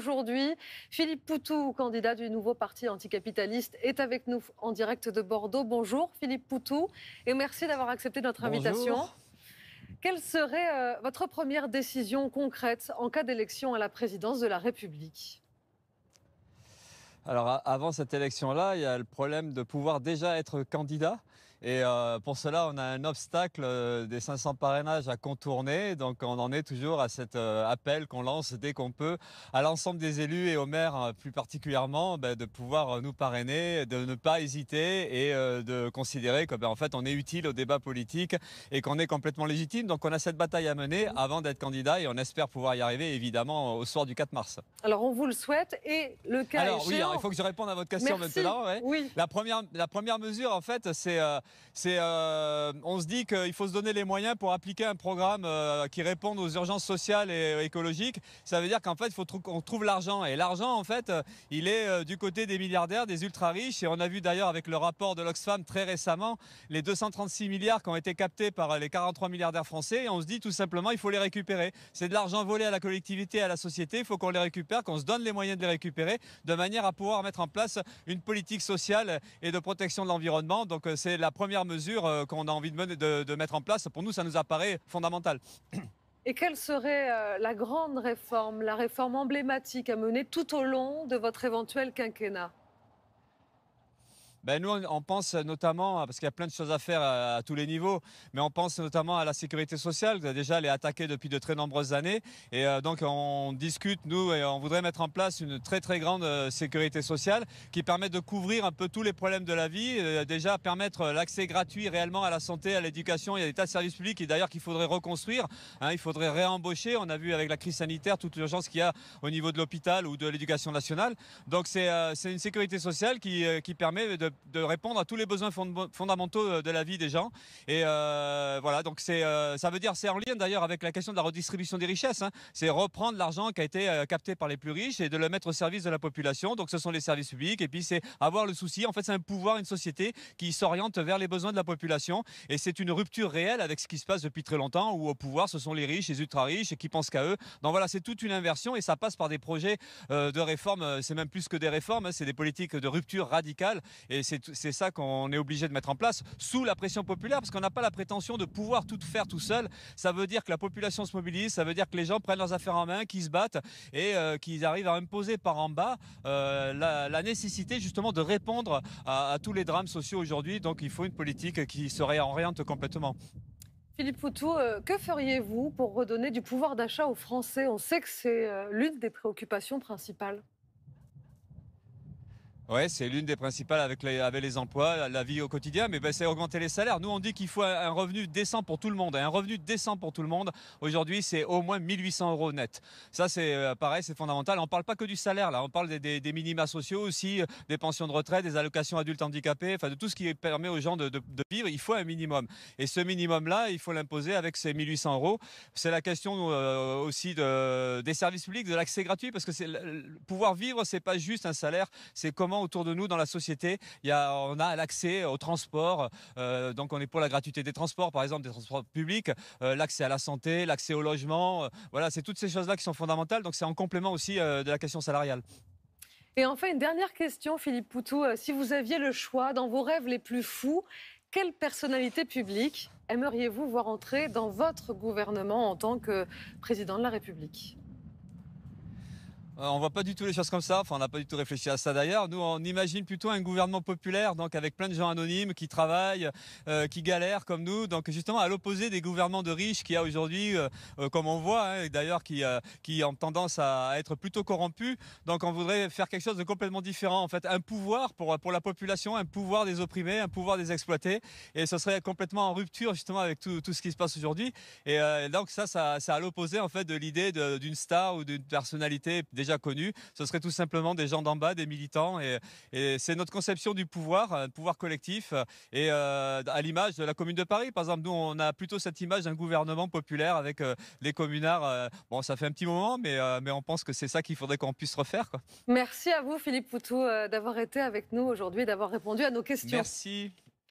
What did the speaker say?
aujourd'hui. Philippe Poutou, candidat du nouveau parti anticapitaliste, est avec nous en direct de Bordeaux. Bonjour Philippe Poutou et merci d'avoir accepté notre invitation. Quelle serait euh, votre première décision concrète en cas d'élection à la présidence de la République Alors avant cette élection-là, il y a le problème de pouvoir déjà être candidat. Et euh, pour cela, on a un obstacle euh, des 500 parrainages à contourner. Donc on en est toujours à cet euh, appel qu'on lance dès qu'on peut à l'ensemble des élus et aux maires plus particulièrement ben, de pouvoir nous parrainer, de ne pas hésiter et de considérer qu'en ben, en fait on est utile au débat politique et qu'on est complètement légitime. Donc on a cette bataille à mener avant d'être candidat et on espère pouvoir y arriver évidemment au soir du 4 mars. Alors on vous le souhaite et le cas Alors, Oui, hein, alors, il faut que je réponde à votre question maintenant. Oui. La première la première mesure en fait c'est c'est, euh, on se dit qu'il faut se donner les moyens pour appliquer un programme euh, qui réponde aux urgences sociales et euh, écologiques. Ça veut dire qu'en fait, il faut qu'on trouve l'argent. Et l'argent, en fait, il est du côté des milliardaires, des ultra-riches. Et on a vu d'ailleurs avec le rapport de l'Oxfam très récemment les 236 milliards qui ont été captés par les 43 milliardaires français. Et on se dit tout simplement, il faut les récupérer. C'est de l'argent volé à la collectivité, à la société. Il faut qu'on les récupère, qu'on se donne les moyens de les récupérer, de manière à pouvoir mettre en place une politique sociale et de protection de l'environnement. Donc c'est la première mesure euh, qu'on a envie de, mettre en place. Pour nous, ça nous apparaît fondamental. Et quelle serait euh, la grande réforme, la réforme emblématique à mener tout au long de votre éventuel quinquennat ben nous, on pense notamment, parce qu'il y a plein de choses à faire à, tous les niveaux, mais on pense notamment à la sécurité sociale. Déjà, elle est attaquée depuis de très nombreuses années. Et euh, donc, on discute, nous, et on voudrait mettre en place une très, très grande euh, sécurité sociale qui permet de couvrir un peu tous les problèmes de la vie. Euh, déjà, permettre l'accès gratuit réellement à la santé, à l'éducation. Il y a des tas de services publics, et d'ailleurs, qu'il faudrait reconstruire. Hein, il faudrait réembaucher. On a vu avec la crise sanitaire toute l'urgence qu'il y a au niveau de l'hôpital ou de l'éducation nationale. Donc, c'est une sécurité sociale qui, qui permet de de, répondre à tous les besoins fondamentaux euh, de la vie des gens. Et euh, voilà, donc c'est, euh, ça veut dire, c'est en lien d'ailleurs avec la question de la redistribution des richesses. Hein. C'est reprendre l'argent qui a été capté par les plus riches et de le mettre au service de la population. Donc ce sont les services publics. Et puis c'est avoir le souci. En fait, c'est un pouvoir, une société qui s'oriente vers les besoins de la population. Et c'est une rupture réelle avec ce qui se passe depuis très longtemps où au pouvoir, ce sont les riches, les ultra riches et qui pensent qu'à eux. Donc voilà, c'est toute une inversion et ça passe par des projets de réforme. C'est même plus que des réformes, hein, c'est des politiques de rupture radicale. Et c'est ça qu'on est obligé de mettre en place sous la pression populaire, parce qu'on n'a pas la prétention de pouvoir tout faire tout seul. Ça veut dire que la population se mobilise, ça veut dire que les gens prennent leurs affaires en main, qu'ils se battent et euh, qu'ils arrivent à imposer par en bas euh, la, nécessité justement de répondre à, tous les drames sociaux aujourd'hui. Donc il faut une politique qui se réoriente complètement. Philippe Poutou, euh, que feriez-vous pour redonner du pouvoir d'achat aux Français On sait que c'est l'une des préoccupations principales. Oui, c'est l'une des principales avec les, les emplois, la vie au quotidien, mais ben, c'est augmenter les salaires. Nous, on dit qu'il faut un revenu décent pour tout le monde. Hein. Un revenu décent pour tout le monde, aujourd'hui, c'est au moins 1800 euros net. Ça, c'est euh, pareil, c'est fondamental. On ne parle pas que du salaire, là. On parle des, minima sociaux aussi, euh, des pensions de retraite, des allocations adultes handicapés, enfin, de tout ce qui permet aux gens de, vivre. Il faut un minimum. Et ce minimum-là, il faut l'imposer avec ces 1800 euros. C'est la question euh, aussi de, des services publics, de l'accès gratuit, parce que pouvoir vivre, c'est pas juste un salaire, c'est comment autour de nous dans la société. on a l'accès au transport, euh, donc on est pour la gratuité des transports, par exemple des transports publics, euh, l'accès à la santé, l'accès au logement. Euh, voilà, c'est toutes ces choses-là qui sont fondamentales. Donc c'est en complément aussi de la question salariale. Et enfin, une dernière question, Philippe Poutou. Si vous aviez le choix dans vos rêves les plus fous, quelle personnalité publique aimeriez-vous voir entrer dans votre gouvernement en tant que président de la République euh, on voit pas du tout les choses comme ça. Enfin, on n'a pas du tout réfléchi à ça d'ailleurs. Nous, on imagine plutôt un gouvernement populaire, donc avec plein de gens anonymes qui travaillent, euh, qui galèrent comme nous. Donc justement, à l'opposé des gouvernements de riches qui y a aujourd'hui, euh, comme on voit, hein, d'ailleurs, qui, qui ont tendance à être plutôt corrompus. Donc on voudrait faire quelque chose de complètement différent. En fait, un pouvoir pour, pour la population, un pouvoir des opprimés, un pouvoir des exploités. Et ce serait complètement en rupture justement avec tout, tout ce qui se passe aujourd'hui. Et donc ça, ça, à l'opposé en fait de l'idée d'une star ou d'une personnalité déjà connu, Ce serait tout simplement des gens d'en bas, des militants. Et, c'est notre conception du pouvoir, un euh, pouvoir collectif. Euh, et euh, à l'image de la Commune de Paris, par exemple, nous, on a plutôt cette image d'un gouvernement populaire avec les communards. bon, ça fait un petit moment, mais, mais on pense que c'est ça qu'il faudrait qu'on puisse refaire. Quoi. Merci à vous, Philippe Poutou, d'avoir été avec nous aujourd'hui, d'avoir répondu à nos questions. Merci.